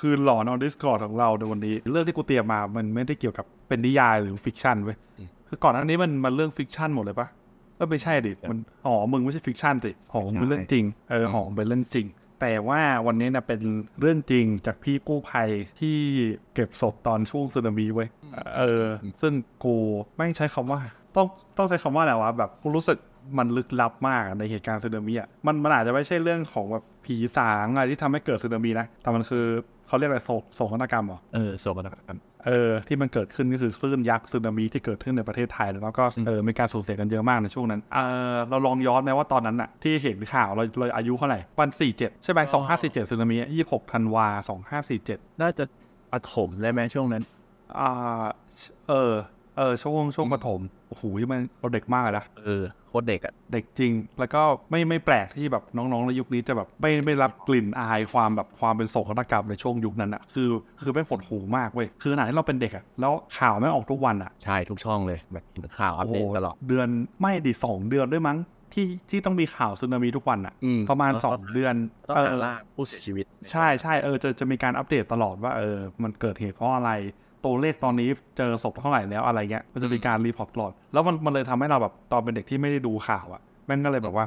คือหลอนออนดิสคอร์ดของเราในวันนี้ เรื่องที่กูเตรียมมา มันไม่ได้เกี่ยวกับเป็นนิยายหรือฟิกชันเว้ยคือก่อนอันนี้มันมันเรื่องฟิกชันหมดเลยปะก็ไม่ใช่ดิมันอ๋อมึงไม่ใช่ฟิกชันติหอมเป็นเรื่องจริงเออหอมเป็นเรื่องจริง แต่ว่าวันนี้นะเป็นเรื่องจริงจากพี่กู้ภัยที่เก็บศพตอนช่วงสึนามิเว้ยเออ ซึ่งกูไม่ใช้คำว่า ต้องต้องใช้คำว่าอะไรวะแบบกูรู้สึกมันลึกลับมากในเหตุการณ์สึนามิอ่ะมันมันอาจจะไม่ใช่เรื่องของแบบผีสางอะไรที่ทำให้เกิดสึนามินะแต่มันคือเขาเรียกอะไรโศกศนาฏกรรมเหรอเออโศกนาฏกรรมเออที่มันเกิดขึ้นก็คือคลื่นยักษ์สึนามิที่เกิดขึ้นในประเทศไทยแล้ว ก็เออมีการสูญเสียกันเยอะมากในช่วงนั้น เออเราลองย้อนไหมว่าตอนนั้นอะที่เห็นข่าวเราเราอายุเท่าไหร่วันสี่เจ็ดใช่ไหมสองห้าสี่เจ็ดสึนามิยี่หกธันวาสองห้าสี่เจ็ดน่าจะปฐมได้ไหมช่วงนั้นอ่าเออเออช่วงช่วงปฐมโอ้โหมันเราเด็กมากเลยนะเออโคตรเด็กอะเด็กจริง แล้วก็ไม่ไม่แปลกที่แบบน้องๆ ในยุคนี้จะแบบไม่ไม่รับกลิ่นอายความแบบความเป็นโศกนาฏกรรมในช่วงยุคนั้นอะคือคือเป็นฝดหูมากเว้ยคือขนาดที่เราเป็นเด็กอะแล้วข่าวไม่ออกทุกวันอะใช่ ทุกช่องเลยแบบข่าวอัปเดตตลอดเดือนไม่ดีสองเดือนด้วยมั้งที่ที่ต้องมีข่าวซึนามิทุกวันอ่ะประมาณสองเดือนต้องหาล่าผู้เสียชีวิต ใช่ใช่เออจะจะมีการอัปเดตตลอดว่าเออมันเกิดเหตุเพราะอะไรตัวเลขตอนนี้เจอศพเท่าไหร่แล้วอะไรเงี้ยมันจะมีการรีพอร์ตตลอดแล้วมันมันเลยทำให้เราแบบ ตอนเป็นเด็กที่ไม่ได้ดูข่าวอ่ะแม่งก็เลยแบบว่า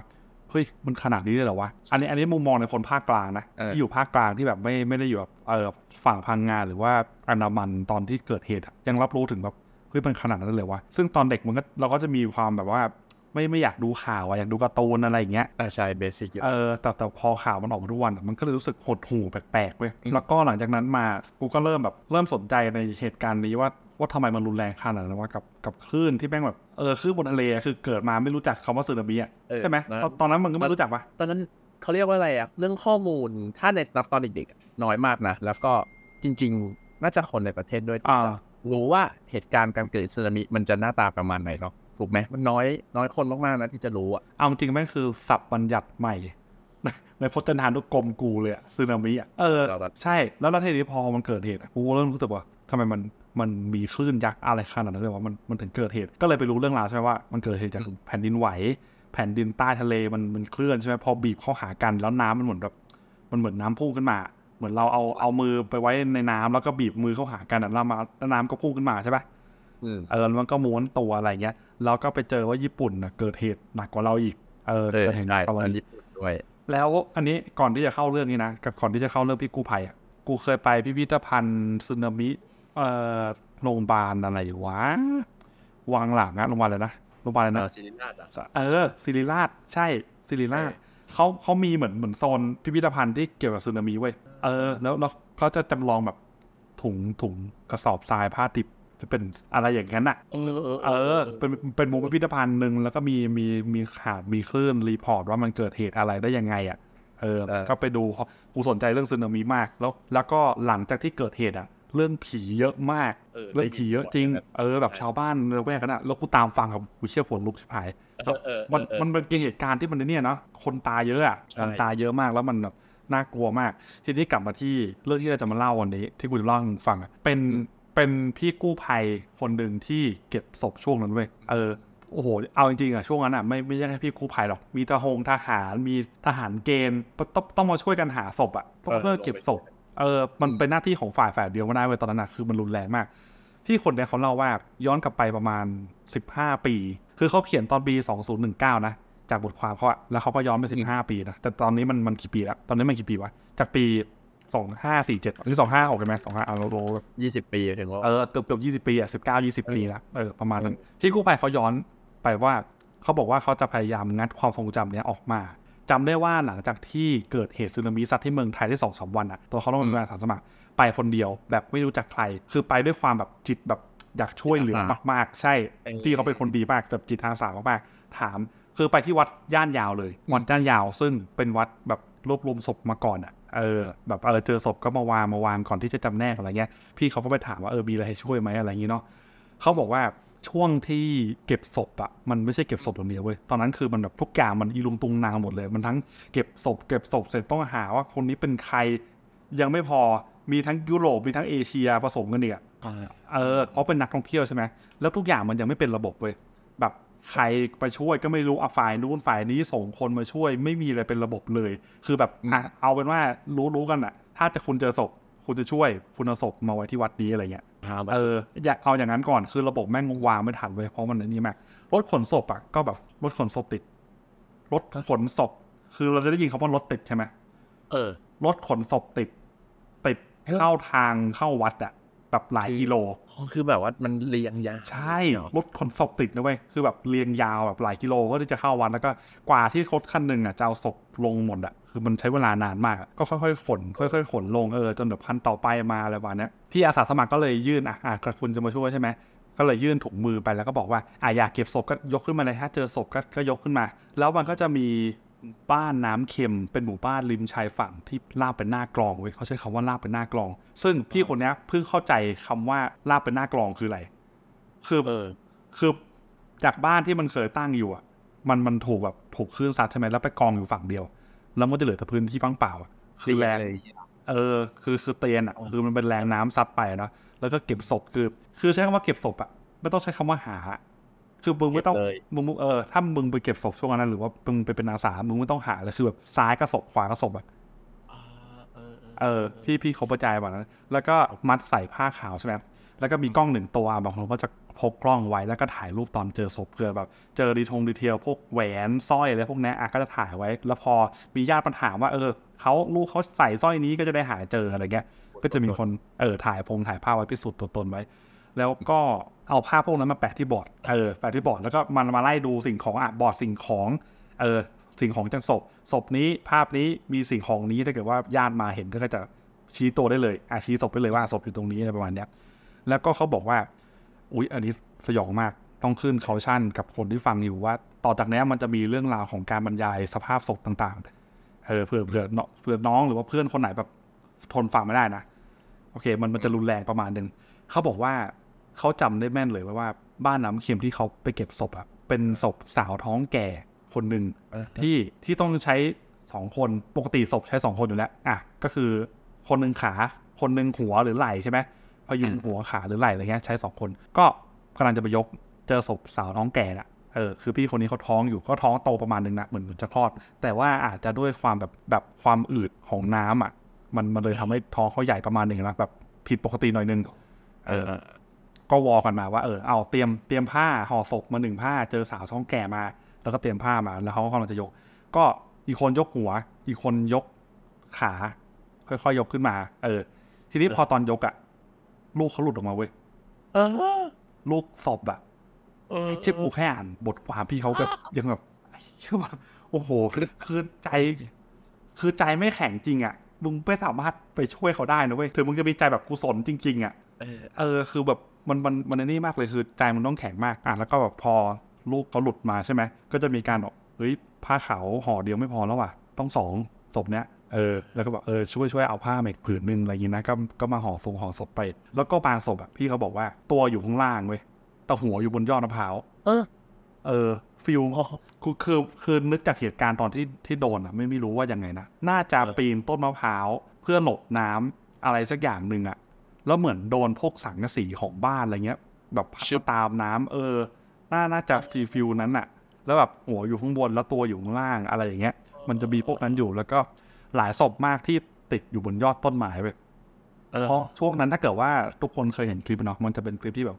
เฮ้ยมันขนาดนี้เลยเหรอวะอันนี้อันนี้มุมมองในคนภาคกลางนะ ที่อยู่ภาคกลางที่แบบไม่ไม่ได้อยู่แบบเออฝั่งพังงาหรือว่าอันดามันตอนที่เกิดเหตุยังรับรู้ถึงแบบเฮ้ยมันขนาดนั้นเลยวะซึ่งตอนเด็กมันก็เราก็จะมีความแบบว่าไม่ไม่อยากดูข่าวอะอยากดูการ์ตูนอะไรอย่างเงี้ยใช่เบสิก เออแต่แต่พอข่าวมันออกมาทุกวันมันก็เลยรู้สึกหดหู่แปลกๆเว้ยแล้วก็หลังจากนั้นมา กูก็เริ่มแบบเริ่มสนใจในเหตุการณ์นี้ว่า ว่าทำไมมันรุนแรงขนาดนั้นว่ากับกับคลื่นที่แม่งแบบเออคลื่นบนทะเลคือเกิดมาไม่รู้จักคำว่าสึนามิอ่ะใช่ไหมตอนนั้นมันก็ไม่รู้จักปะตอนนั้นเขาเรียกว่าอะไรอ่ะเรื่องข้อมูลถ้าในตอนเด็กๆน้อยมากนะแล้วก็จริง ๆน่าจะคนในประเทศด้วยรู้ว่าเหตุการณ์การเกิดสึนามิมันจะหน้าตาประมาณไหนหรอถูกไหมมันน้อยน้อยคนมากๆนะ ที่จะรู้อ่ะเอาจริงแม่งคือสับบัญญัติใหม่ ในพจนานุกรมกูเลยอะซึนามิอะเออใช่แล้วแล้วทีนี้พอมันเกิดเหตุกูเริ่มรู้สึกว่าทำไมมันมันมีคลื่นยักษ์อะไรขนาดนั้นเลยว่ามันมันถึงเกิดเหตุก็เลยไปรู้เรื่องราวใช่ไหมว่ามันเกิดเหตุจากแผ่นดินไหว แผ่นดินใต้ทะเลมันมันเคลื่อนใช่ไหมพอบีบเข้าหากันแล้วน้ำมันเหมือนแบบมันเหมือนน้าพุ่งขึ้นมา เหมือนเราเอาเอามือไปไว้ในน้ำแล้วก็บีบมือเข้าหากันแล้วมาแล้วน้ำก็พุ่งขึ้นมาใช่ปะเออมันก็ม้วนตัวอะไรเงี้ย เราก็ไปเจอว่าญี่ปุ่นนะเกิดเหตุหนักกว่าเราอีก เออ เกิดเหตุหนักกว่าญี่ปุ่นด้วยแล้วอันนี้ก่อนที่จะเข้าเรื่องนี้นะกับก่อนที่จะเข้าเรื่องพี่กู้ภัยอ่ะ กูเคยไปพิพิธภัณฑ์สึนามิ เอ่อโรงพยาบาลอะไรวะวังหลังนะโรงพยาบาลเลยนะ โรงพยาบาลเลยนะศิริราชเออ ศิริราช ใช่ศิริราชเขาเขามีเหมือนเหมือนโซนพิพิธภัณฑ์ที่เกี่ยวกับสึนามิเว้ย เออ แล้วแล้วเขาจะจำลองแบบถุงถุงกระสอบทรายผ้าดิบจะเป็นอะไรอย่างนั้นอ่ะเออ เออ เป็น เป็นมุมพิพิธภัณฑ์หนึ่งแล้วก็มี มี มีขาด มีคลื่นรีพอร์ตว่ามันเกิดเหตุอะไรได้ยังไงอ่ะ เออ ก็ไปดูกูสนใจเรื่องซึนามิมาก แล้ว แล้วก็หลังจากที่เกิดเหตุอ่ะ เรื่องผีเยอะมากเรื่องผีเยอะจริง เออแบบชาวบ้านเราแวกกันอ่ะ แล้วกูตามฟังกับกูเชื่อฝนลุกชิบหายมัน มันเป็นเหตุการณ์ที่มันเนี่ยเนาะ คนตายเยอะอ่ะ คนตายเยอะมากแล้วมันแบบน่ากลัวมาก ทีนี้กลับมาที่เรื่องที่เราจะมาเล่าวันนี้ ที่กูจะเล่าให้ฟังเป็นเป็นพี่กู้ภัยคนหนึ่งที่เก็บศพช่วงนั้นเว้ยเออ โอ้โห เอาจริงๆอะช่วงนั้นอะไม่ไม่ใช่แค่พี่กู้ภัยหรอก มีทหงทหารมีทหารเกณฑ์ต้องต้องมาช่วยกันหาศพอะต้องเพื่อเก็บศพ เออ มันเป็นหน้าที่ของฝ่ายฝ่ายเดียวไม่ได้เว้ยตอนนั้นอะคือมันรุนแรงมากที่คนเนี้ยเขาเล่าว่าย้อนกลับไปประมาณ 15 ปี คือเขาเขียนตอนปี2019นะจากบทความเขาอะแล้วเขาก็ย้อนไป15ปีนะแต่ตอนนี้มันมันกี่ปีแล้วตอนนี้มันกี่ปีวะจากปีสองห้าสี่เจ็ดหรือสองห้าออกใช่ไหมสองห้าเอาโลยี่สิบปีถึงว่าเออเกือบเกือบยี่สิบปีอ่ะสิบเก้ายี่สิบปีละเออประมาณนั้นที่กู้ภัยเขาย้อนไปว่าเขาบอกว่าเขาจะพยายามงัดความทรงจำเนี้ยออกมา จำได้ว่าหลังจากที่เกิดเหตุสึนามิซัดที่เมืองไทยได้สองสามวันอ่ะตัวเขาต้อง็นอาสาสมัคร ไปคนเดียวแบบไม่รู้จักใคร คือไปด้วยความแบบจิตแบบอยากช่วยเหลือมากๆ ใช่ที่เขาเป็นคนดีมากแบบจิตอาสามากๆถาม คือไปที่วัดย่านยาวเลยวัดย่านยาว ซึ่งเป็นวัดแบบรวบรวมศพมาก่อนอ่ะเออแบบเออเจอศพก็มาวางมาวางก่อนที่จะจำแนกอะไรเงี้ยพี่เขาก็ไปถามว่าเออมีอะไรให้ช่วยไหมอะไรอย่างงี้เนาะเขาบอกว่าช่วงที่เก็บศพอะมันไม่ใช่เก็บศพอย่างเดียวเว้ยตอนนั้นคือมันแบบทุกอย่างมันอีลุงตุงนางหมดเลย มันทั้งเก็บศพเก็บศพเสร็จต้องหาว่าคนนี้เป็นใคร ยังไม่พอมีทั้งยุโรปมีทั้งเอเชียผสมกันเนี่ยเออเพราะเป็นนักท่องเที่ยวใช่ไหมแล้วทุกอย่างมันยังไม่เป็นระบบเว้ยแบบใครไปช่วยก็ไม่รู้อ่ะฝ่ายนู้นฝ่ายนี้ส่งคนมาช่วยไม่มีอะไรเป็นระบบเลย คือแบบอ่ะเอาเป็นว่ารู้รู้กันอ่ะ ถ้าจะคุณเจอศพคุณจะช่วยคุณเอาศพมาไว้ที่วัดนี้อะไรเงี้ยเอออยากเอาอย่างนั้นก่อน คือระบบแม่งวางไม่ทันเลยเพราะมันนี้แม่รถขนศพอ่ะก็แบบ รถขนศพติด รถขนศพ คือเราจะได้ยินคำว่ารถติดใช่ไหมเออรถขนศพติดติดเข้าทางเข้าวัดอ่ะแบบหลายกิโล คือแบบว่ามันเรียงยาวใช่รถคนศพติดนะเว้ย คือแบบเรียงยาวแบบหลายกิโล ก็จะเข้าวันแล้วก็ กว่าที่รดขันหนึ่งอ่ะจะเอาศพลงหมดอ่ะ คือมันใช้เวลานานมาก ก็ค่อยๆฝน ค่อยๆ ขนลงเออ จนแบบขันต่อไปมาอะไรประมาณนี้พี่อาสาสมัครก็เลยยื่นอ่ะอ่ะกระคุณจะมาช่วยใช่ไหม ก็เลยยื่นถุงมือไปแล้วก็บอกว่า อ่ะอยากเก็บศพก็ยกขึ้นมาเลยถ้าเจอศพก็ก็ยกขึ้นมา แล้วมันก็จะมีบ้านน้ำเค็มเป็นหมู่บ้านริมชายฝั่งที่ลาบเป็นหน้ากลองเว้ยเขาใช้คำว่าลาบเป็นหน้ากลอง ซึ่งพี่คนนี้เพิ่งเข้าใจคำว่าลาบเป็นหน้ากลองคืออะไรคือเออ คือจากบ้านที่มันเคยตั้งอยู่อ่ะ มันมันถูกแบบถูกคลื่นซัดใช่ไหมแล้วไปกองอยู่ฝั่งเดียว แล้วมันจะเหลือแต่พื้นที่ว่างเปล่าคือแรงเออ คือคือเตียนอ่ะคือมันเป็นแรงน้ำซัดไปนะแล้วก็เก็บศพคือ คือใช้คำว่าเก็บศพอ่ะ ไม่ต้องใช้คำว่าหาคือมึงไม่ต้องมึงเออถ้ามึงไปเก็บศพช่วงนั้น หรือว่ามึงไปเป็นอาสามึงไม่ต้องหาเลยคือแบบซ้ายก็ศพขวาก็ศพแบบเออ พี่พี่เขาประจายแบบนั้นแล้วก็มัดใส่ผ้าขาวใช่ไหมแล้วก็มีกล้องหนึ่งตัวบางคนก็จะพกกล้องไว้ แล้วก็ถ่ายรูปตอนเจอศพเกิดแบบ เจอดีทงดีเทล พวกแหวนสร้อยอะไรพวกนี้อ่ะก็จะถ่ายไว้ แล้วพอมีญาติปัญหาว่าเออเขาลูกเขาใส่สร้อยนี้ก็จะได้หาเจออะไรเงี้ยก็จะมีคนเออถ่ายพงถ่ายภาพไว้พิสูจน์ตัวตนไว้แล้วก็เอาภาพพวกนั้นมาแปะที่บอร์ดเออแปะที่บอร์ดแล้วก็มันมาไล่ดูสิ่งของอ่ะบอร์ดสิ่งของเออสิ่งของจังศพศพนี้ภาพนี้มีสิ่งของนี้ถ้าเกิดว่าญาติมาเห็นก็จะชี้ตัวได้เลยอาชี้ศพไปเลยว่าศพอยู่ตรงนี้อะไรประมาณเนี้ย แล้วก็เขาบอกว่า อุ๊ยอันนี้สยองมากต้องขึ้นเขาชั่น กับคนที่ฟังอยู่ว่า ต่อจากนี้มันจะมีเรื่องราวของการบรรยายสภาพศพต่าง ๆเออเผื่อเผื่อเผื่อน้องหรือว่าเพื่อนคนไหนแบบทนฟังไม่ได้นะโอเคมันมันจะรุนแรงประมาณหนึ่งเขาบอกว่าเขาจำได้แม่นเลยว่าบ้านน้ำเค็มที่เขาไปเก็บศพอะเป็นศพสาวท้องแก่คนหนึ่งที่ที่ต้องใช้สองคนปกติศพใช้สองคนอยู่แล้วอ่ะก็คือคนหนึ่งขา คนหนึ่งหัวหรือไหล่ใช่ไหมพยุงหัวขาหรือไหล่อะไรเงี้ย ใช้สองคน ก็กำลังจะไปยกเจอศพสาวท้องแก่ละเออคือพี่คนนี้เขาท้องอยู่ก็ท้องโตประมาณนึงนะเหมือนจะคลอด แต่ว่าอาจจะด้วยความแบบแบบความอืดของน้ำอ่ะมันมันเลยทำให้ท้องเขาใหญ่ประมาณหนึ่งนะแบบ ผิดปกติหน่อยนึงเออก็วอกันมาว่า เออเอาเตรียมเตรียมผ้าห่อศพมาหนึ่งผ้า เจอสาวท้องแก่มา แล้วก็เตรียมผ้ามา แล้วเขาก็กำลังจะยก ก็อีกคนยกหัว อีกคนยกขาค่อยๆยกขึ้นมา เออ ทีนี้พอตอนยกอะลูกเขาหลุดออกมาเว้ยเออ ลูกศพอะไอเชิบกูแค่อ่านบทความพี่เขาก็ยังแบบเชื่อว่าโอ้โหคือใจ คือใจไม่แข็งจริงอะมึงไม่สามารถไปช่วยเขาได้นะเว้ยถึงมึงจะมีใจแบบกูสนจริงๆอะเออคือแบบมันมันมันนี่มากเลยคือใจมันต้องแข็งมากอ่ะแล้วก็แบบพอลูกเขาหลุดมาใช่ไหมก็จะมีการบอกเฮ้ยผ้าขาวห่อเดียวไม่พอแล้วว่ะต้องสองศพเนี้ยเออ แล้วก็บอกเออช่วยช่วยเอาผ้าเมกผืนหนึ่งอะไรอย่างนี้นะก็ก็มาห่อทรงห่อศพไปแล้วก็บางศพแบบพี่เขาบอกว่า ตัวอยู่ข้างล่างเว้ยแต่หัวอยู่บนยอดมะพร้าวเออเออฟิลคือคือคือนึกจากเหตุการณ์ตอนที่ที่โดนอ่ะ ไม่ไม่รู้ว่ายังไงนะน่าจะปีนต้นมะพร้าวเพื่อหลบน้ำอะไรสักอย่างหนึ่งอ่ะแล้วเหมือนโดนพวกสังกะสีของบ้านอะไรเงี้ยแบบพัดตามน้ำเออน่าน่าจะฟีฟิวนั้นอะแล้วแบบหัวอยู่ข้างบนแล้วตัวอยู่ข้างล่างอะไรอย่างเงี้ย มันจะมีพวกนั้นอยู่แล้วก็หลายศพมากที่ติดอยู่บนยอดต้นไม้ไปเพราะช่วงนั้นถ้าเกิดว่าทุกคนเคยเห็นคลิปเนาะมันจะเป็นคลิปที่แบบ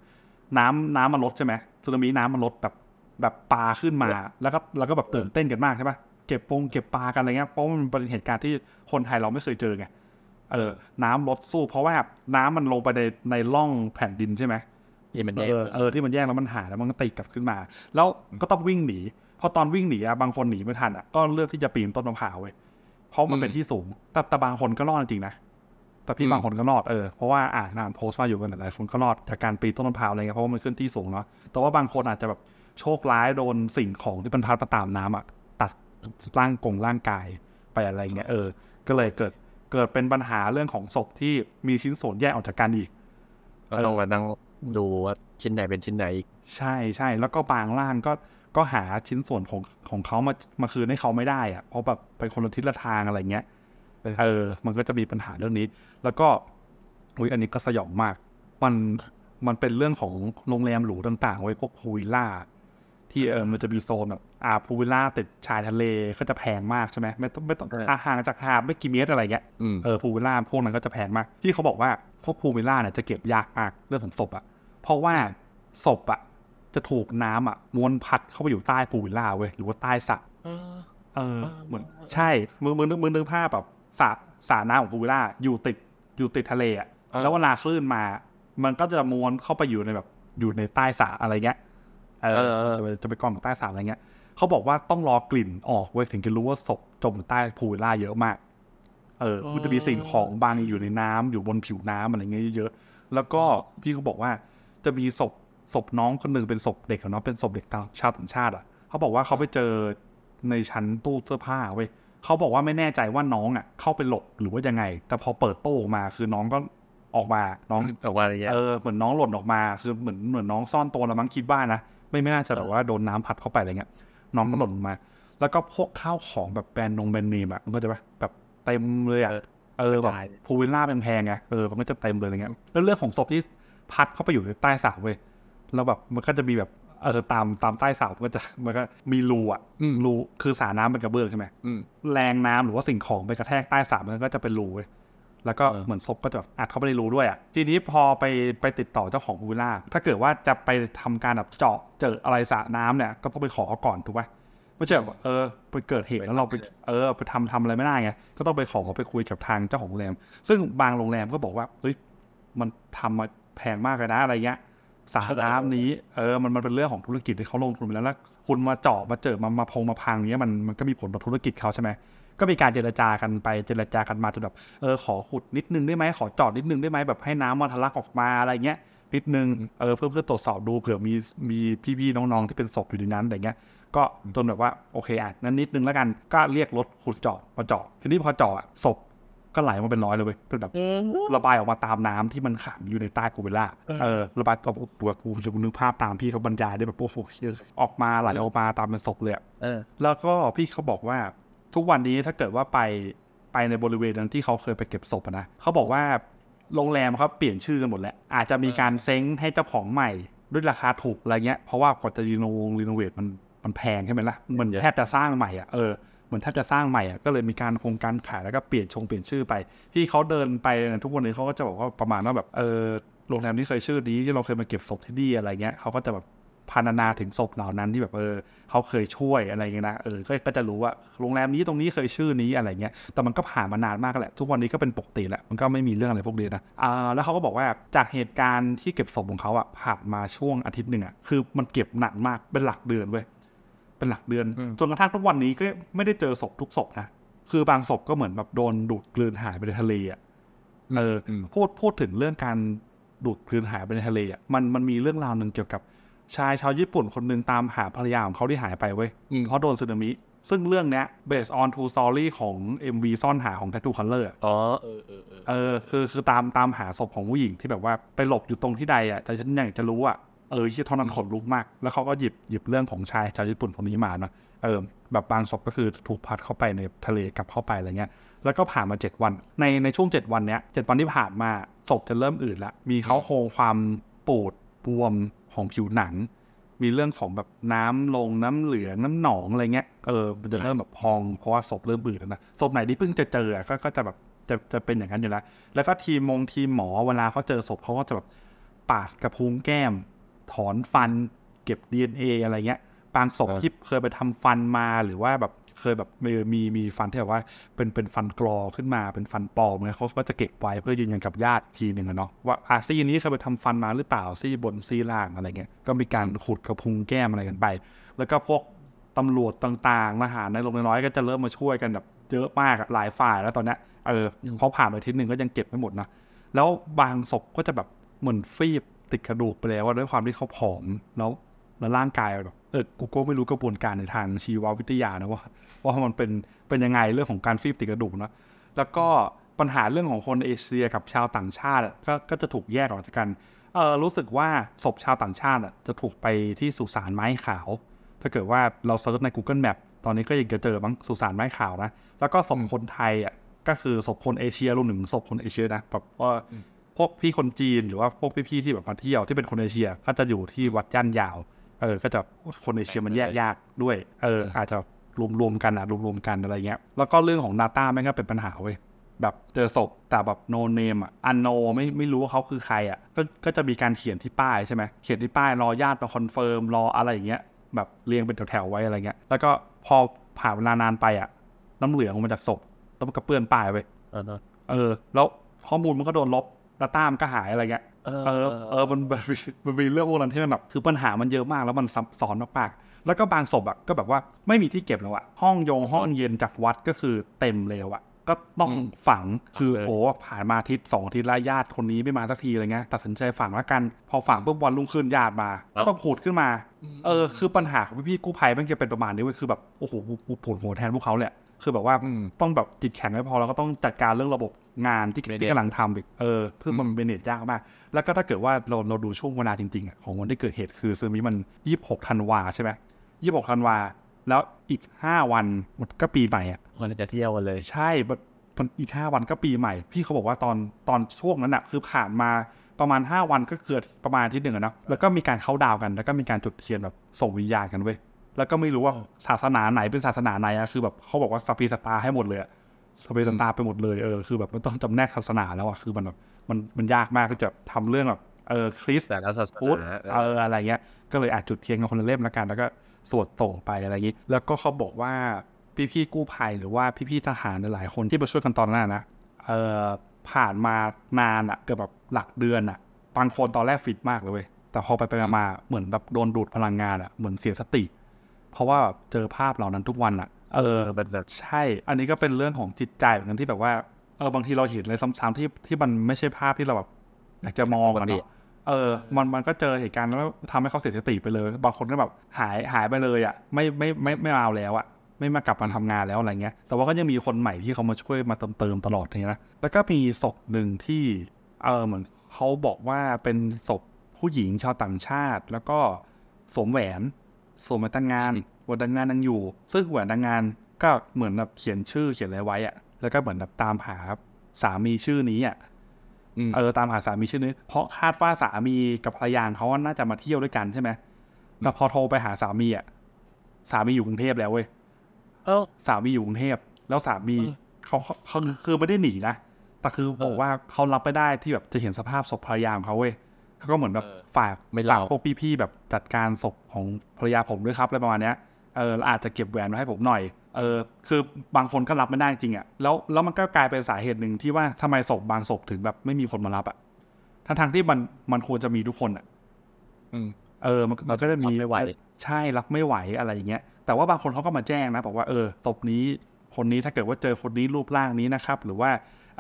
น้ำน้ำมันลดใช่ไหมสึนามิน้ำมันลดแบบแบบปลาขึ้นมาแล้วก็แล้วก็แบบตื่นเต้นกันมากใช่ปะเก็บปงเก็บปลากันอะไรเงี้ยเพราะมันเป็นเหตุการณ์ที่คนไทยเราไม่เคยเจอไงเออน้ำลดสู้ เพราะว่าน้ำมันลงไปในในร่องแผ่นดินใช่ไหมที่มันแยกเออที่มันแยกแล้วมันหายแล้วมันก็ติดกลับขึ้นมา แล้วก็ต้องวิ่งหนีพอตอนวิ่งหนีอะบางคนหนีไม่ทันอะก็เลือกที่จะปีนต้นมะพร้าวเว้ยเพราะมันเป็นที่สูง แต่แต่บางคนก็รอดจริงนะแต่พี่บางคนก็รอดเออเพราะว่าอ่านานโพสต์มาอยู่กันหลายคนก็รอดจากการปีนต้นมะพร้าวอะไรเงี้ยเพราะว่ามันขึ้นที่สูงเนาะแต่ว่าบางคนอาจจะแบบโชคร้ายโดนสิ่งของที่มันพัดมาตามน้ำอ่ะ ตัดร่างกงร่างกายไปอะไรเงี้ยเออ ก็เลยเกิดเกิดเป็นปัญหาเรื่องของศพที่มีชิ้นส่วนแยกออกจากกันอีก ก็ต้องมาตั้งดูว่าชิ้นไหนเป็นชิ้นไหนอีกใช่ใช่แล้วก็บางล่างก็ก็หาชิ้นส่วนของของเขามามาคืนให้เขาไม่ได้อะเพราะแบบเป็นคนละทิศละทางอะไรเงี้ย เออมันก็จะมีปัญหาเรื่องนี้ แล้วก็อุ้ยอันนี้ก็สยองมาก มันมันเป็นเรื่องของโรงแรมหรูต่างๆไว้พวกฮูวิล่าที่เออมันจะมีโซนแบบอ่าพูวิลล่าติดชายทะเลก็จะแพงมากใช่ไหมไม่ต้องไม่ต้องอาหารจากหาดไม่กี่เมตรอะไรเงี้ยเออพูวิลล่าพวกนั้นก็จะแพงมากที่เขาบอกว่าพวกพูวิลล่าเนี่ยจะเก็บยากมากเรื่องของศพอ่ะเพราะว่าศพอ่ะจะถูกน้ำอ่ะม้วนพัดเข้าไปอยู่ใต้พูวิลล่าเว้ยหรือว่าใต้สระเออเหมือน ใช่มือมือนึกมือนึกภาพแบบสระสระน้ำของพูวิลล่าอยู่ติดอยู่ติดทะเลอ่ะแล้วเวลาคลื่นมา มันก็จะม้วนเข้าไปอยู่ในแบบ อยู่ในใต้สระอะไรเงี้ยเออจะไปจะไปกองใต้สระอะไรเงี้ยเขาบอกว่าต้องรอกลิ่นออกเว้ยถึงจะรู้ว่าศพจมใต้ภูล่าเยอะมาก เออมันจะมีสิ่งของบางอยู่ในน้ำอยู่บนผิวน้ำอะไรเงี้ยเยอะๆแล้วก็พี่เขาบอกว่า จะมีศพศพน้องคนหนึ่งเป็นศพเด็กงนอะเป็นศพเด็กต่างชาติต่างชาติอ่ะ เขาบอกว่าเขาไปเจอในชั้นตู้เสื้อผ้าเว้ยเขาบอกว่าไม่แน่ใจว่าน้องอ่ะ เข้าไปหลบหรือว่ายังไง แต่พอเปิดตู้ออกมาคือน้องก็ออกมาน้องออกมาเออเหมือนน้องหล่นออกมา คือเหมือนเหมือนน้องซ่อนตัวแล้วมั้งคิดบ้านะไม่ไม่น่าจะแบบว่าโดนน้าพัดเข้าไปอะไรเงี้ยน้องก็หล่นมา แล้วก็พวกข้าวของแบบแบรนด์นงแบรนด์เนมอะมันก็จะแบบเต็มเลยอ่ะ เออแบบพูวิลล่าแพงๆไง เออมันก็จะเต็มเลยอะไรเงี้ยแล้วเรื่องของศพที่พัดเข้าไปอยู่ใต้เสาเว้ยแล้วแบบมันก็จะมีแบบเออตามตามใต้เสา มันก็จะมันก็มีรูอ่ะ รูคือสาน้ำเป็นกระเบื้องใช่ไหมแรงน้ำหรือว่าสิ่งของไปกระแทกใต้เสามันก็จะเป็นรูเว้ยแล้วก็เหมือนศพก็จะแบบอัดเข้าไปในรูด้วยอ่ะทีนี้พอไปไปติดต่อเจ้าของพูวิลล่าถ้าเกิดว่าจะไปทำการแบบเจาะเจออะไรสระน้ำเนี่ยก็ต้องไปขอเขาก่อนถูกไหมไม่ใช่เออไปเกิดเหตุแล้วเราไปเออไปทำทำอะไรไม่ได้ไงก็ต้องไปขอเขาไปคุยกับทางเจ้าของโรงแรม ซึ่งบางโรงแรมก็บอกว่าเฮ้ยมันทำมาแพงมากเลยนะอะไรเงี้ยสาน้ำนี้เออมันมันเป็นเรื่องของธุรกิจที่เขาลงทุนไปแล้วแล้ว คุณมาเจาะมาเจอมามาพงมาพังเนี้ย มันมันก็มีผลต่อธุรกิจเขาใช่ไหมก็มีการเจรจากันไปเจรจากันมาจนแบบเออ ขอขุดนิดนึงได้ไหมขอจอดนิดนึงได้ไหมแบบให้น้ำมันทะลักออกมาอะไรเงี้ยนิดนึง เออ เพื่อเพื่อตรวจสอบดูเผื่อมีมีพี่ๆน้องๆที่เป็นศพอยู่ในนั้นอะไรเงี้ย ก็จนแบบว่าโอเคอ่ะนั้นนิดนึงแล้วกัน ก็เรียกรถขุดเจาะมาเจาะ ทีนี้พอเจาะศพก็ไหลมาเป็นร้อยเลยเว้ยจนแบบระบายออกมาตามน้ำที่มันขังอยู่ในใต้กูเวล่า เออ ระบายตัวกูจะนึกภาพตามพี่เขาบรรยายได้แบบโอ้โหออกมาไหลออกมาตามเป็นศพเลยอแล้วก็พี่เขาบอกว่าทุกวันนี้ถ้าเกิดว่าไปไปในบริเวณนั้นที่เขาเคยไปเก็บศพนะเขาบอกว่าโรงแรมเขาเปลี่ยนชื่อกันหมดแล้วอาจจะมีการเซ้งให้เจ้าของใหม่ด้วยราคาถูกอะไรเงี้ยเพราะว่ากว่าจะรีโนวรีโนเวทมันมันแพงใช่ไหมล่ะมันแทบจะสร้างใหม่อ่ะเออมือนแทบจะสร้างใหม่อ่ะก็เลยมีการโครงการขายแล้วก็เปลี่ยนชงเปลี่ยนชื่อไป ที่เขาเดินไปทุกวันนี้เขาก็จะบอกว่าประมาณว่าแบบเออโรงแรมที่เคยชื่อนี้ที่เราเคยมาเก็บศพที่นี่อะไรเงี้ยเขาก็จะแบบพรรณนาถึงศพเหล่านั้นที่แบบเออ เขาเคยช่วยอะไรเงี้ยนะเออก็จะรู้ว่าโรงแรมนี้ตรงนี้เคยชื่อนี้อะไรเงี้ยแต่มันก็ผ่านมานานมากแหละทุกวันนี้ก็เป็นปกติแหละมันก็ไม่มีเรื่องอะไรพวกนี้นะอ่าแล้วเขาก็บอกว่า จากเหตุการณ์ที่เก็บศพของเขาอะผ่านมาช่วงอาทิตย์หนึ่งอะคือมันเก็บหนักมากเป็นหลักเดือนเว้ยเป็นหลักเดือนจนกระทั่งทุกวันนี้ก็ไม่ได้เจอศพทุกศพนะคือบางศพก็เหมือนแบบโดนดูดกลืนหายไปในทะเลอะเออพูดพูดถึงเรื่องการดูดกลืนหายไปในทะเลอ่ะมันมันมีเรื่องราวหนึ่งเกี่ยวกับชายชาวญี่ปุ่นคนหนึ่งตามหาภรรยาของเขาที่หายไปเว้ยเขาโดนสึนามิซึ่งเรื่องเนี้ย based on true story ของ MV ซ่อนหาของ Tattoo Color อ๋อเออเออเออ คือคือตามตามหาศพของผู้หญิงที่แบบว่าไปหลบอยู่ตรงที่ใดอ่ะแต่ฉันอยากจะรู้อ่ะเออที่ทอนันขนลุกมาก แล้วเขาก็หยิบหยิบเรื่องของชายชาวญี่ปุ่นคนนี้มาเนาะเออแบบบางศพก็คือถูกพัดเข้าไปในทะเลกลับเข้าไปอะไรเงี้ย แล้วก็ผ่านมา7วันในในช่วง7วันเนี้ยดวันที่ผ่านมาศพจะเริ่มอืดละมีเขาโครงความปูดบวมของผิวหนัง มีเรื่องของแบบน้ำลงน้ำเหลืองน้ำหนองอะไรเงี้ยเออมันจะเริ่มแบบพองเพราะว่าศพเริ่มบืดแล้วนะศพไหนที่เพิ่งจะเจอก็ก็จะแบบจะจะเป็นอย่างนั้นอยู่แล้ว แล้วก็ทีมมงทีมหมอเวลาเขาเจอศพเขาก็จะแบบปาดกระพุ้งแก้ม ถอนฟันเก็บ DNA อะไรเงี้ยบางศพที่เคยไปทำฟันมาหรือว่าแบบเคยแบบมีมีฟันที่แบบว่าเป็นเป็นฟันกรอขึ้นมาเป็นฟันปลอมเนี่ยเขาก็จะเก็บไว้เพื่อยืนยันกับญาติทีหนึ่งอะเนาะว่าอาซีนี้เคยไปทำฟันมาหรือเปล่าซี่บนซี่ล่างอะไรเงี้ยก็มีการขุดกระพุ้งแก้มอะไรกันไป แล้วก็พวกตำรวจต่างๆทหารในโรงน้อยก็จะเริ่มมาช่วยกันแบบเยอะมากหลายฝ่ายแล้วตอนนี้เออเขาผ่านไปทีหนึ่งก็ยังเก็บไม่หมดนะแล้วบางศพก็จะแบบเหมือนฟีบติดกระดูกไปแล้วว่าด้วยความที่เขาผอมแล้วแล้วร่างกายแบบเออกูก็ไม่รู้กระบวนการในทางชีววิทยานะว่าว่ามันเป็นเป็นยังไงเรื่องของการฟีบติดกระดูกนะแล้วก็ปัญหาเรื่องของคนเอเชียกับชาวต่างชาติก็ก็จะถูกแยกออกจากกันเออรู้สึกว่าศพชาวต่างชาติจะถูกไปที่สุสานไม้ขาว ถ้าเกิดว่าเราเซิร์ชใน Google Map ตอนนี้ก็ยังจะเจอบ้างสุสานไม้ขาวนะแล้วก็ศพคนไทยอ่ะก็คือศพคนเอเชียรวมถึงศพคนเอเชียนะแบบว่าพวกพี่คนจีนหรือว่าพวกพี่ๆที่แบบมาเที่ยวที่เป็นคนเอเชีย ก็จะอยู่ที่วัดย่านยาวเออ ก็จะคนเอเชียมันแยกยากด้วย เออ อาจจะรวมๆกันอ่ะ รวมๆกันอะไรเงี้ย แล้วก็เรื่องของ Data แม่งก็เป็นปัญหาเว้ย แบบเจอศพแต่แบบโนเนมอ่ะ อันโนไม่ไม่รู้ว่าเขาคือใครอ่ะ ก็ก็จะมีการเขียนที่ป้ายใช่ไหม เขียนที่ป้ายรอญาติมาคอนเฟิร์มรออะไรอย่างเงี้ย แบบเรียงเป็นแถวๆไว้อะไรเงี้ย แล้วก็พอผ่านเวลานานไปอ่ะ น้ำเหลืองมันจากศพแล้วมันก็เปื้อนป้ายไปเออ แล้วข้อมูลมันก็โดนลบดาต้ามันก็หายอะไรเงี้ยเออเออมันมันมีเรื่องพวกนั้นที่มันแบบคือปัญหามันเยอะมากแล้วมันซับซ้อนมากๆแล้วก็บางศพอ่ะก็แบบว่าไม่มีที่เก็บแล้วอ่ะ ห้องโยงห้องเย็นจากวัดก็คือเต็มเลยอ่ะ ก็ต้องฝัง คือโอ้ ผ่านมาทิศสองทิศแล้วญาติคนนี้ไม่มาสักทีอะไรเงี้ยตัดสินใจฝังแล้วกันพอฝังปุ๊บวันรุ่งขึ้นญาติมาก็ต้องขูดขึ้นมา เออ คือปัญหาของพี่กู้ภัยมันจะเป็นประมาณนี้เว้ยคือแบบโอ้โหปวดหัวแทนพวกเขาแหละ คือแบบว่าต้องแบบจิตแข็งไม่พอแล้วก็ต้องจัดการเรื่องระบบงานที่ที่กำลังทำอีกเออเพื่อมันเป็นเหตุ้างมาก แล้วก็ถ้าเกิดว่าเราเราดูช่วงเวลาจริงๆของวันที่เกิดเหตุคือซึนามิมันหกธันวาใช่ไหมยี่สิบหกธันวา แล้วอีกห้าวันมันก็ปีใหม่อ่ะมันจะเที่ยวกันเลย ใช่มันอีกห้าวันก็ปีใหม่ พี่เขาบอกว่าตอนตอนช่วงนั้นอะคือผ่านมาประมาณห้าวันก็เกิดประมาณที่หนึ่งนะแล้วก็มีการเข้าดาวกัน แล้วก็มีการจุดเทียนแบบส่งวิญญาณกันเว้ย แล้วก็ไม่รู้ว่าศาสนาไหนเป็นศาสนาไหนอะคือแบบเขาบอกว่าสปีสตาให้หมดเลยสเปซตาไปหมดเลยเออคือแบบมันต้องจำแนกศาสนาแล้วอ่ะคือมันแบบมันมันยากมากที่จะทำเรื่องแบบเออคริสต์พุทธเอออะไรเงี้ย ก็เลยอาจจุดเทียนกับคนละเล่มละกันแล้วก็สวดส่งไปอะไรอย่างนี้แล้วก็เขาบอกว่าพี่พี่กู้ภัยหรือว่าพี่พี่ทหารหลายคนที่มาช่วยกันตอนนั้นนะเออผ่านมานานอะเกือบแบบหลักเดือนอะบางคนตอนแรกฟิตมากเลยเว้ย แต่พอไปไปมาเหมือนแบบโดนดูดพลังงานอะเหมือนเสียสติ เพราะว่าเจอภาพเหล่านั้นทุกวันอะเออแบบแบบใช่ อันนี้ก็เป็นเรื่องของจิตใจเหมือนกันที่แบบว่าเออบางทีเราเห็นอะไรซ้ำๆที่ที่มันไม่ใช่ภาพที่เราแบบอยากจะมองกันเนาะเออมันมันก็เจอเหตุการณ์แล้วทำให้เขาเสียสติไปเลยบางคนก็แบบหายหายไปเลยอ่ะไม่ไม่ไม่ไม่เอาแล้วอ่ะไม่มากลับมาทำงานแล้วอะไรเงี้ย แต่ว่าก็ยังมีคนใหม่ที่เขามาช่วยมาเติมเติมตลอดนี้นะแล้วก็มีศพหนึ่งที่ เออเหมือนเขาบอกว่าเป็นศพผู้หญิงชาวต่างชาติ แล้วก็สวมแหวนสวมแต่งงานหัวดังงานยังอยู่ ซึ่งหัวดังงานก็เหมือนแบบเขียนชื่อเขียนอะไรไว้อะแล้วก็เหมือนแบบตามหาสามีชื่อนี้อ่ะเออ ตามหาสามีชื่อนี้ เพราะคาดว่าสามีกับภรรยาเขาน่าจะมาเที่ยวด้วยกันใช่ไหมแล้วพอโทรไปหาสามีอ่ะสามีอยู่กรุงเทพแล้วเว้ยเออสามีอยู่กรุงเทพแล้วสามีเขาเขาคือไม่ได้หนีนะแต่คือบอกว่าเขารับไม่ได้ที่แบบจะเห็นสภาพศพภรรยาของเขาเว้ยเขาก็เหมือนแบบฝากฝากพวกพี่ๆแบบจัดการศพของภรรยาผมด้วยครับอะไรประมาณเนี้ยเอออาจจะเก็บแหวนมาให้ผมหน่อย เออคือบางคนก็รับไม่ได้จริงอะ่ะ แล้วแล้วมันก็กลายเป็นสาเหตุหนึ่งที่ว่าทำไมศพบางศพถึงแบบไม่มีคนมารับอะ่ะทั้งทางที่มันมันควรจะมีทุกคนอะ่ะเออ มันก็จะมีใช่รับไม่ไหวอะไรอย่างเงี้ยแต่ว่าบางคนเขาก็มาแจ้งนะบอกว่าเออศพนี้ คนนี้ถ้าเกิดว่าเจอคนนี้รูปร่างนี้นะครับ หรือว่า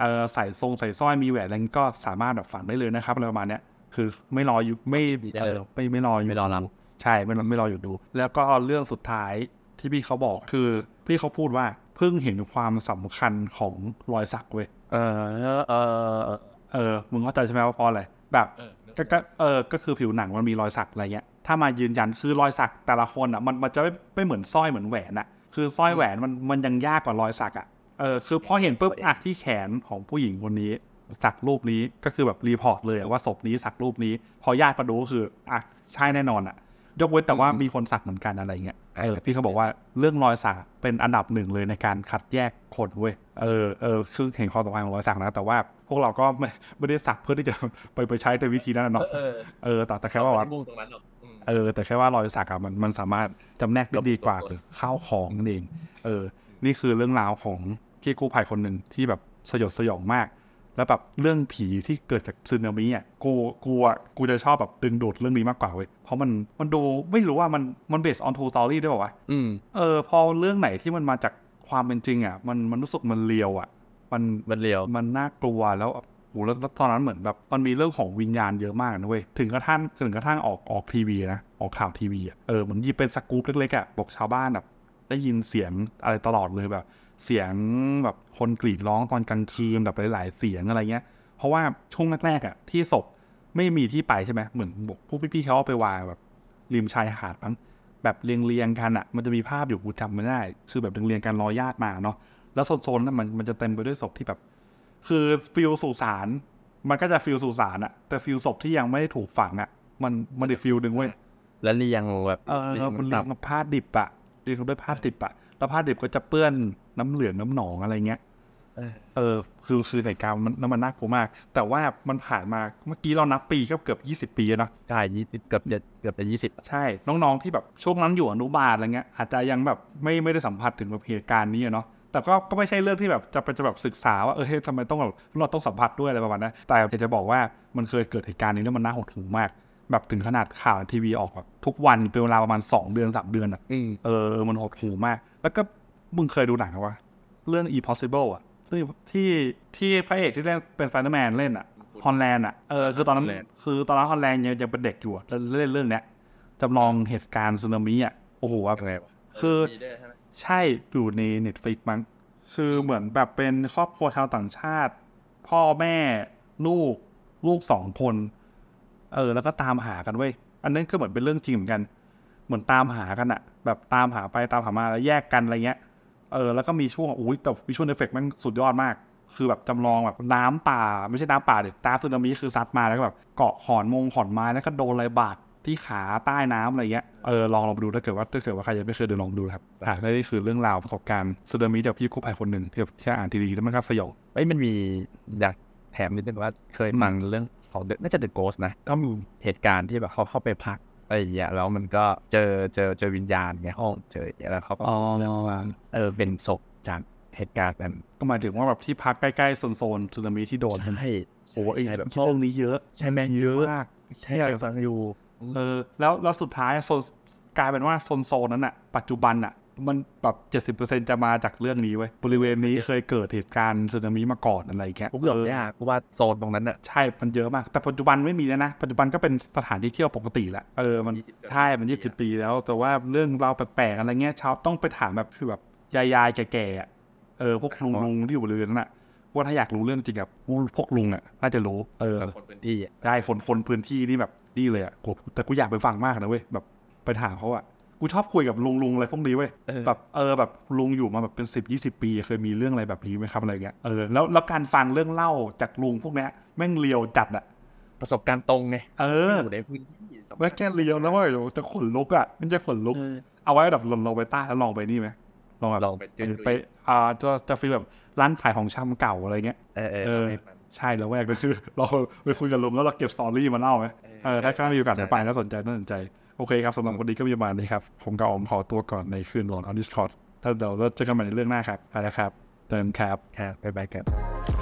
เออใส่ทรงใส่สร้อยมีแหวนอะไรก็สามารถแบบฝังได้เลยนะครับอะไรประมาณเนี้ยคือไม่รออยู่ไม่เออไม่ไม่รออยู่ไม่รอรับใช่ไม่ไม่รออยู่ดู แล้วก็เรื่องสุดท้ายที่พี่เขาบอกคือพี่เขาพูดว่าเพิ่งเห็นความสำคัญของรอยสักเว้ยเออเออเออมึงเข้าใจใช่ไหมว่าเพราะอะไรแบบก็เออก็คือผิวหนังมันมีรอยสักอะไรเงี้ยถ้ามายืนยันคือรอยสักแต่ละคนอ่ะมันมันจะไม่ไม่เหมือนสร้อยเหมือนแหวนอ่ะคือสร้อยแหวนมันมันยังยากกว่ารอยสักอ่ะเออคือพอเห็นปุ๊บอ่ะที่แขนของผู้หญิงคนนี้สักรูปนี้ก็คือแบบรีพอร์ตเลยว่าศพนี้สักรูปนี้ พอญาติมาดูคืออ่ะใช่แน่นอนอ่ะยกเว้นแต่ว่ามีคนสักเหมือนกันอะไรเงี้ยเออพี่เขาบอกว่าเรื่องรอยสักเป็นอันดับหนึ่งเลยในการคัดแยกคนเว้ยเออเออซึ่งเห็นข้อต่าไของรอยสักนะแต่ว่า พวกเราก็ไม่ไม่ได้สักเพื่อที่จะไปไปใช้ในวิธีนั้นเนาะเออแต่แต่แค่ว่าเออแต่แค่ว่ารอยสักอะมันมันสามารถจำแนกได้ดีกว่าคือข้าวของนั่นเองเออ นี่คือเรื่องราวของพี่กู้ภัยคนหนึ่งที่แบบสยดสยองมากแล้วแบบเรื่องผีที่เกิดจากซึนามิอ่ะกูกูอ่ะกูจะชอบแบบดึงดูดเรื่องนี้มากกว่าเว้ยเพราะมันมันดูไม่รู้ว่ามันมันเบสออนทูสตอรี่ด้วยป่าวะอืมเออพอเรื่องไหนที่มันมาจากความเป็นจริงอ่ะมันมันรู้สึกมันเลียว อ่ะ มันมันเลียวมันน่ากลัวแล้วโหแล้วตอนนั้นเหมือนแบบมันมีเรื่องของวิญญาณเยอะมากนะเว้ยถึงกระทั่งถึงกระทั่งออกออกทีวีนะออกข่าวทีวีอ่ะเออเหมือนยิบเป็นสกู๊ปเล็กๆอ่ะบอกชาวบ้านแบบได้ยินเสียงอะไรตลอดเลยแบบเสียงแบบคนกรีดร้องตอนกลางคืนแบบหลายๆเสียงอะไรเงี้ย เพราะว่าช่วงแรกๆอ่ะ ที่ศพไม่มีที่ไปใช่ไหมเหมือนพวกพี่ๆเขาเอาไปวางแบบริมชายหาดมั้งแบบเรียงๆกันอ่ะ มันจะมีภาพอยู่กูจำไม่ได้ คือแบบเรียงๆกันรอญาติมาเนาะแล้วโซนๆนั้นมันมันจะเต็มไปด้วยศพที่แบบ คือฟิลสุสานมันก็จะฟิลสุสานอ่ะ แต่ฟิลศพที่ยังไม่ได้ถูกฝังอ่ะ มันมันอีกฟิลหนึ่งเว้ยแล้วนี่ยังแบบเออมันเรียงกับผ้าดิบอะเรียงด้วยผ้าดิบอะล้วผ้าดิบก็จะเปื้อนน้ำเหลืองน้ำหนองอะไรเงี้ย เออ คือคือในกาวมันมันน่ากลัวมาก แต่ว่ามันผ่านมาเมื่อกี้เรานับปีก็เกือบยี่สิบปีแล้วนะใช่ยี่สิบเกือบจะเกือบจะยี่สิบใช่ น้องๆ ที่แบบช่วงนั้นอยู่อนุบาลอะไรเงี้ยอาจจะยังแบบไม่ไม่ได้สัมผัสถึงแบบเหตุการณ์นี้เนาะแต่ก็ก็ไม่ใช่เรื่องที่แบบจะเป็นจะแบบศึกษาว่าเออทำไมต้องแบบเราต้องสัมผัสด้วยอะไรประมาณนั้นแต่อยากจะบอกว่ามันเคยเกิดเหตุการณ์นี้แล้วมันน่าหดหู่มากแบบถึงขนาดข่าวทีวีออกแบบทุกวันเป็นเวลาประมาณสองเดือนสามเดือนอ่ะเออมันหดหูมาก แล้วก็มึงเคยดูหนังไหมวะเรื่อง impossible อ่ะที่ที่พระเอกที่เล่นเป็นสไปเดอร์แมนเล่นอ่ะฮอลแลนด์อ่ะเออคือตอนนั้นคือตอนนั้นฮอลแลนด์ยังยังเป็นเด็กอยู่แล้วเล่นเรื่องเนี้ยจำลองเหตุการณ์สึนามิอ่ะโอ้โหแบบคือใช่อยู่ในเน็ตฟลิกมั้งคือเหมือนแบบเป็นครอบครัวชาวต่างชาติ พ่อแม่ลูกลูกสองคนเออแล้วก็ตามหากันเว้ยอันนั้นก็เหมือนเป็นเรื่องจริงเหมือนกัน เหมือนตามหากันอะแบบตามหาไปตามหามาแล้วแยกกันอะไรเงี้ยเออแล้วก็มีช่วงอุ้ยแต่วิชวลเอฟเฟกต์มันสุดยอดมาก คือแบบจำลองแบบน้ำป่าไม่ใช่น้ำป่าเด็กตาสึนามิคือซัดมาแล้วก็แบบเกาะหอนมงหอนไม้แล้วก็โดนอะไรบาดที่ขาใต้น้ำอะไรเงี้ยเออลองลองไปดูถ้าเกิดว่าถ้าเกิดว่าใครยังไม่เคยเดินลองดูครับอ่านี่คือเรื่องราวประสบการณ์สึนามิจากพี่คู่ภัยคนหนึ่งที่แบบแช่อ่านทีดีแล้วมันก็สยองอ้มันมีอยากแถมนิดนึงว่าเคยฟังเรื่องของน่าจะเดอะโกสนะ ก็มีเหตุการณ์ที่แบบเขาเข้าไปพัก อะไรอย่างเงี้ยแล้วมันก็เจอเจอเจอวิญญาณในห้องเจออย่างเงี้ยแล้วเขาก็ออเออเป็นศพจากเหตุการณ์แบบก็หมายถึงว่าแบบที่พักใกล้ๆโซนโซนสึนามิที่โดนใช่โอ้ยเรื่องนี้เยอะ ใช่แม่เยอะมากใช่ฟังอยู่เออ แล้วแล้วสุดท้ายโซนกลายเป็นว่าโซนโซนนั้นอ่ะปัจจุบันอ่ะมันแบบเจ็ดสิบเปอร์เซ็นจะมาจากเรื่องนี้เว้ยบริเวณนี้เคยเกิดเหตุการณ์สึนามิมาก่อนอะไรแค่าเงี้ยเกือบยกเพราะว่าโซนตรงนั้นอ่ะใช่ มันเยอะมาก แต่ปัจจุบันไม่มีแล้วนะ ปัจจุบันก็เป็นสถานที่เที่ยวปกติแหละ เออ มันใช่ มันยี่สิบปีแล้ว แต่ว่าเรื่องเราแปลกๆอะไรเงี้ย ชาวต้องไปถามแบบแบบยายๆแก่ๆเออ พวกลุงลุงที่อยู่บริเวณนั้นอ่ะ ว่าถ้าอยากรู้เรื่องจริงกับพวกลุงอ่ะน่าจะรู้ เออคนพื้นที่ ได้คนคนพื้นที่นี่แบบนี่เลยอ่ะแต่กูอยากไปฟังมากนะเว้ย แบบไปถามเขาอ่ะกูชอบคุยกับลุงลุงอะไรพวกนี้เว้ยแบบเออแบบลุงอยู่มาแบบเป็นสิบยี่สิบปีเคยมีเรื่องอะไรแบบนี้ไหมครับอะไรเงี้ยเออแล้วแล้วการฟังเรื่องเล่าจากลุงพวกนี้แม่งเลียวจัดอะประสบการณ์ตรงไงเอออยู่ในพื้นที่แม่แค่เลียวนะว่าจะขนลุกอะมันจะขนลุก เอาไว้แบบลองไปใต้แล้วลองไปนี่ไหมลองแบบลองไปไปอ่าจะจะฟีลแบบร้านขายของชำเก่าอะไรเงี้ยเออเออใช่แล้วแวกก็คือเราไปคุยกับลุงแล้วเราเก็บสตอรี่มาเล่าไหมเออถ้าใครมีโอกาสไปแล้วสนใจน่าสนใจโอเคครับสำหรับวันนี้ก็มีประมาณนี้ครับ ผมก็ออมขอตัวก่อนในคืนหลอนออนดิสคอร์ดถ้าเราเจะกันใหม่ในเรื่องหน้าครับไปแล้วครับ เติมครับครับบ๊ายบายครับ